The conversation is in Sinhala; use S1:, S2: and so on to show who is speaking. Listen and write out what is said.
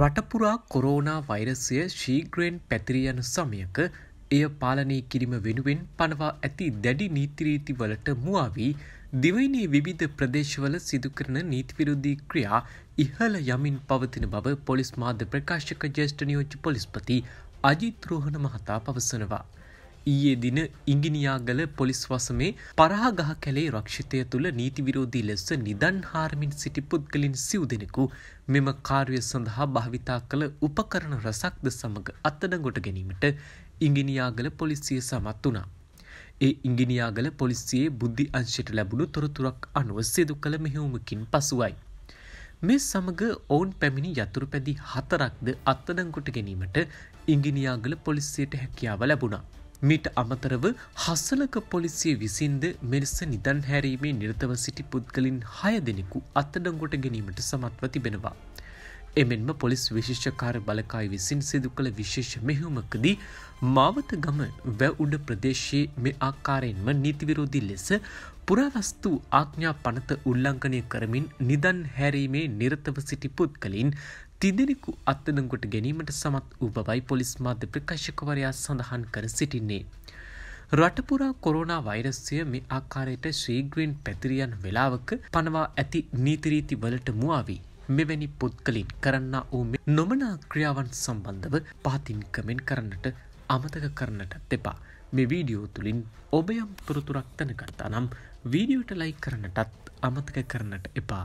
S1: රටපුරා කොරෝනා වෛරසය ශීග්‍රයෙන් පැතිරියන සමයක එය පාලනය කිරීම වෙනුවෙන් පනවා ඇති දැඩි නීතිරීතිවලට මුවාවී දිවයිනී විවිධ ප්‍රදේශවල සිදුකරන නීතිවිරුද්ධී ක්‍රියා ඉහළ යමින් පවතින බව පොලිස් මාධ්‍ය ප්‍රකාශක ජේෂ්ඨ නියෝජ්‍ය පොලිස්පති අජිත් රෝහණ මහතා පවසනවා. ඊයේ දින ඉංගිනියාගල පොලිස් වසමේ පරාගහ කැලේ රක්ෂිතය තුළ නීති විරෝධී ලෙස නිදන් හාරමින් සිටි පුද්ගලින් සිව් දෙනෙකු මෙම කාර්ය සඳහා භාවිතා කළ උපකරණ රසක්ද සමඟ අත්තඩගොට ගැනීමට ඉංගිනියාගල පොලිසිය සමත් වනා. ඒ ඉංගිනියාගල පොලිසියේ බුද්ධි අංශයට ලැබුණු තොරතුරක් අනුව සිදු කළ මෙහෙවුමකින් පසුවයි. මේ සමඟ ඔවුන් පැමිණි යතුරු පැදි හතරක්ද අත්තඩංකොට ගැනීමට ඉංගිනියාගල පොලිසියට හැකියාව ලැබුණා. මිට අමතරව හස්සලක පොලිසිය විසින්ද මෙලෙස නිදන් හැරීමේ නිර්තව සිටි පුද්ගලින් හය දෙනෙකු අත්තඩංගොට ගැනීමට සමත්ව තිබෙනවා. එමෙන්ම පොලිස් විශිෂ්කාර බලකායි විසින් සිදු කළ විශේෂ මෙහුමකදී මාවත ගම වැවඋඩ ප්‍රදේශයේ මෙ ආකාරයෙන්ම නීතිවිරෝධී ලෙස පුරාවස්තු ආඥා පනත උල්ලංකනය කරමින් නිදන් හැරීමේ නිරතව සිටි පුද්ගලින් තිදෙනෙකු අත්තදංකොට ගැනීමට සමත් වූ බවයි පොලිස් මාධ්‍ය ප්‍රකාශකවරයා සඳහන් කර සිටින්නේ. රටපුරා කොරෝනා වෛරස්ය මේ ආකාරයට ශ්‍රීග්‍රීන් පැතිරියන් වෙලාවක පනවා ඇති නීතිරීති වලට මුවාවී. මෙවැනි පුද්ගලින් කරන්න වූ නොමනා ක්‍රියාවන් සම්බන්ධව පාතින් කමෙන් කරන්නට අමතක කරන්නට දෙපා. මේ වීඩියෝ තුළින් ඔබයම් පුරතුරක් තනකත්තා නම් වීඩියෝට ලයි කරනටත් අමතක කරනට එපා.